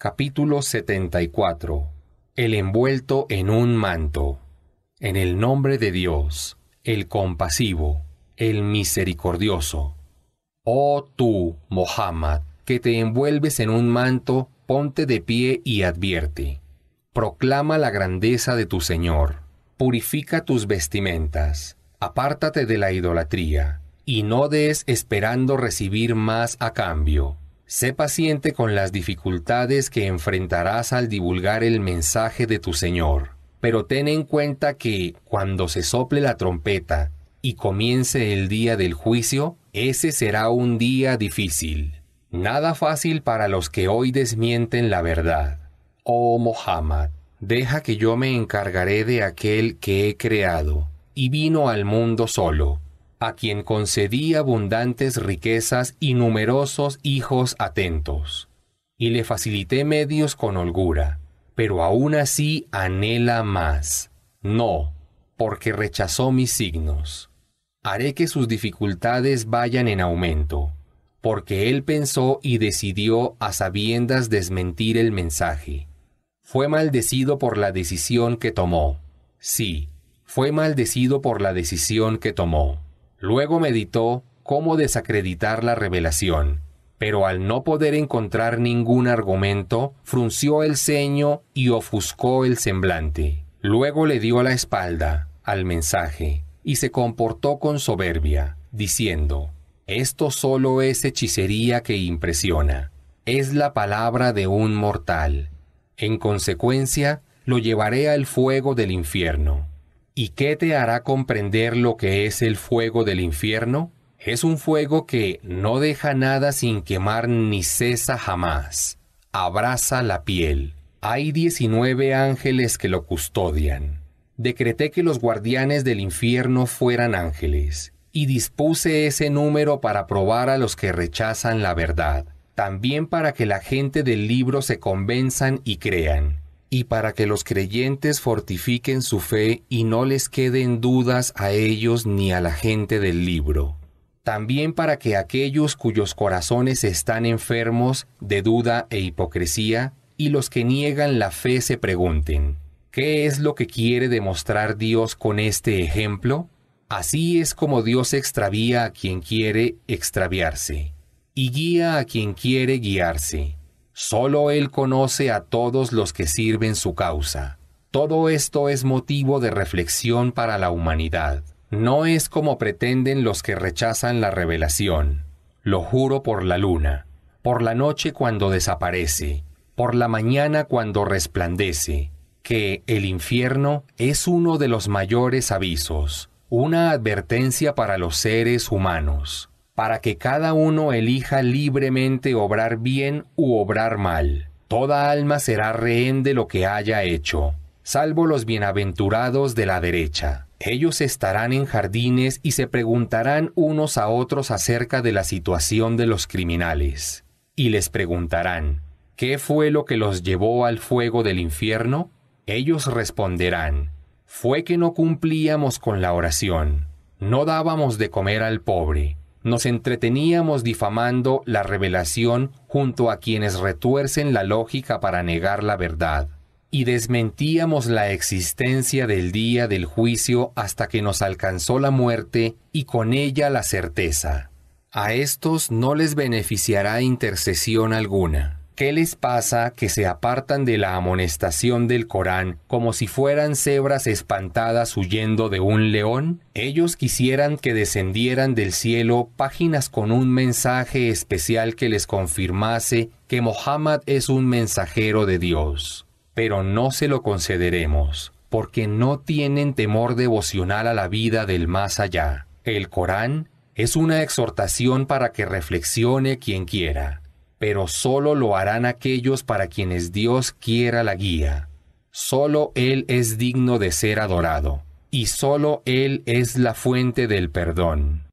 Capítulo 74 El envuelto en un manto. En el nombre de Dios, el compasivo, el misericordioso. Oh tú, Mohammed, que te envuelves en un manto, ponte de pie y advierte. Proclama la grandeza de tu Señor. Purifica tus vestimentas. Apártate de la idolatría y no des esperando recibir más a cambio Sé paciente con las dificultades que enfrentarás al divulgar el mensaje de tu Señor, pero ten en cuenta que cuando se sople la trompeta y comience el día del juicio, ese será un día difícil, nada fácil para los que hoy desmienten la verdad. Oh Mohammed, deja que yo me encargaré de aquel que he creado y vino al mundo solo a quien concedí abundantes riquezas y numerosos hijos atentos, y le facilité medios con holgura, pero aún así anhela más. No, porque rechazó mis signos. Haré que sus dificultades vayan en aumento, porque él pensó y decidió a sabiendas desmentir el mensaje. Fue maldecido por la decisión que tomó. Sí, fue maldecido por la decisión que tomó. Luego meditó cómo desacreditar la revelación, pero al no poder encontrar ningún argumento, frunció el ceño y ofuscó el semblante. Luego le dio la espalda al mensaje y se comportó con soberbia, diciendo, Esto solo es hechicería que impresiona, es la palabra de un mortal. En consecuencia, lo llevaré al fuego del infierno. ¿Y qué te hará comprender lo que es el fuego del infierno? Es un fuego que no deja nada sin quemar ni cesa jamás. Abraza la piel. Hay diecinueve ángeles que lo custodian. Decreté que los guardianes del infierno fueran ángeles, y dispuse ese número para probar a los que rechazan la verdad, también para que la gente del libro se convenzan y crean y para que los creyentes fortifiquen su fe y no les queden dudas a ellos ni a la gente del libro. También para que aquellos cuyos corazones están enfermos de duda e hipocresía y los que niegan la fe se pregunten, ¿qué es lo que quiere demostrar Dios con este ejemplo? Así es como Dios extravía a quien quiere extraviarse y guía a quien quiere guiarse. Solo Él conoce a todos los que sirven su causa. Todo esto es motivo de reflexión para la humanidad. No es como pretenden los que rechazan la revelación. Lo juro por la luna, por la noche cuando desaparece, por la mañana cuando resplandece, que el infierno es uno de los mayores avisos, una advertencia para los seres humanos para que cada uno elija libremente obrar bien u obrar mal. Toda alma será rehén de lo que haya hecho, salvo los bienaventurados de la derecha. Ellos estarán en jardines y se preguntarán unos a otros acerca de la situación de los criminales. Y les preguntarán, ¿qué fue lo que los llevó al fuego del infierno? Ellos responderán, fue que no cumplíamos con la oración, no dábamos de comer al pobre, nos entreteníamos difamando la revelación junto a quienes retuercen la lógica para negar la verdad, y desmentíamos la existencia del día del juicio hasta que nos alcanzó la muerte y con ella la certeza. A estos no les beneficiará intercesión alguna. ¿Qué les pasa que se apartan de la amonestación del Corán como si fueran cebras espantadas huyendo de un león? Ellos quisieran que descendieran del cielo páginas con un mensaje especial que les confirmase que Mohammed es un mensajero de Dios. Pero no se lo concederemos, porque no tienen temor devocional a la vida del más allá. El Corán es una exhortación para que reflexione quien quiera pero solo lo harán aquellos para quienes Dios quiera la guía. Solo Él es digno de ser adorado, y solo Él es la fuente del perdón.